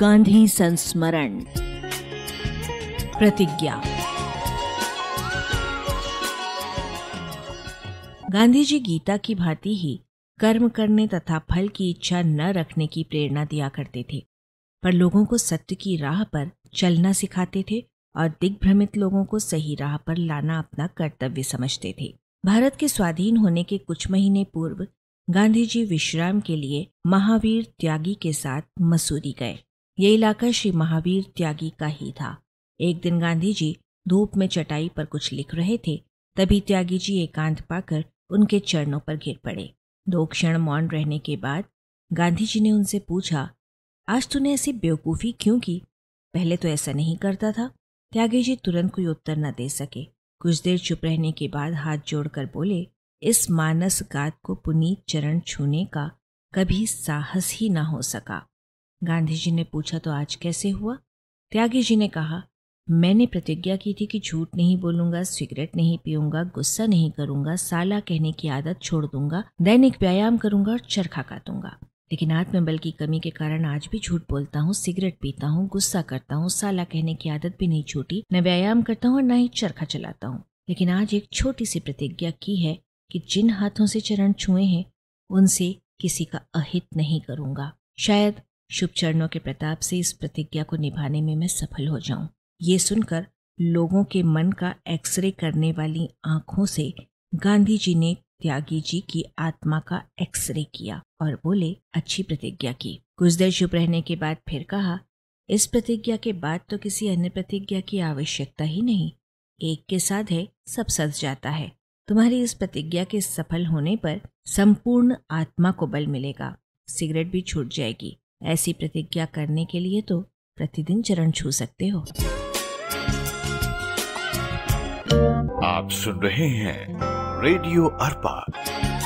गांधी संस्मरण प्रतिज्ञा गांधी जी गीता की भांति ही कर्म करने तथा फल की इच्छा न रखने की प्रेरणा दिया करते थे पर लोगों को सत्य की राह पर चलना सिखाते थे और दिग्भ्रमित लोगों को सही राह पर लाना अपना कर्तव्य समझते थे भारत के स्वाधीन होने के कुछ महीने पूर्व गांधी जी विश्राम के लिए महावीर त्यागी के साथ मसूरी गए ये इलाका श्री महावीर त्यागी का ही था एक दिन गांधी जी धूप में चटाई पर कुछ लिख रहे थे तभी त्यागी जी एकांत पाकर उनके चरणों पर गिर पड़े दो क्षण मौन रहने के बाद गांधी जी ने उनसे पूछा आज तूने ऐसी बेवकूफ़ी क्यों की पहले तो ऐसा नहीं करता था त्यागी जी तुरंत कोई उत्तर न दे सके कुछ देर चुप रहने के बाद हाथ जोड़कर बोले इस मानस गात को पुनीत चरण छूने का कभी साहस ही न हो सका गांधी जी ने पूछा तो आज कैसे हुआ त्यागी जी ने कहा मैंने प्रतिज्ञा की थी कि झूठ नहीं बोलूंगा सिगरेट नहीं पीऊंगा गुस्सा नहीं करूंगा साला कहने की आदत छोड़ दूंगा दैनिक व्यायाम करूंगा और चरखा काटूंगा लेकिन आत्मबल की कमी के कारण आज भी झूठ बोलता हूँ सिगरेट पीता हूँ गुस्सा करता हूँ साला कहने की आदत भी नहीं छूटी न व्यायाम करता हूँ और न ही चरखा चलाता हूँ लेकिन आज एक छोटी सी प्रतिज्ञा की है कि जिन हाथों से चरण छुए हैं उनसे किसी का अहित नहीं करूंगा शायद शुभ चरणों के प्रताप से इस प्रतिज्ञा को निभाने में मैं सफल हो जाऊं ये सुनकर लोगों के मन का एक्सरे करने वाली आंखों से गांधी जी ने त्यागी जी की आत्मा का एक्सरे किया और बोले अच्छी प्रतिज्ञा की कुछ देर चुप रहने के बाद फिर कहा इस प्रतिज्ञा के बाद तो किसी अन्य प्रतिज्ञा की आवश्यकता ही नहीं एक के साथ है सब सज जाता है तुम्हारी इस प्रतिज्ञा के सफल होने पर संपूर्ण आत्मा को बल मिलेगा सिगरेट भी छूट जाएगी ऐसी प्रतिज्ञा करने के लिए तो प्रतिदिन चरण छू सकते हो आप सुन रहे हैं रेडियो अर्पा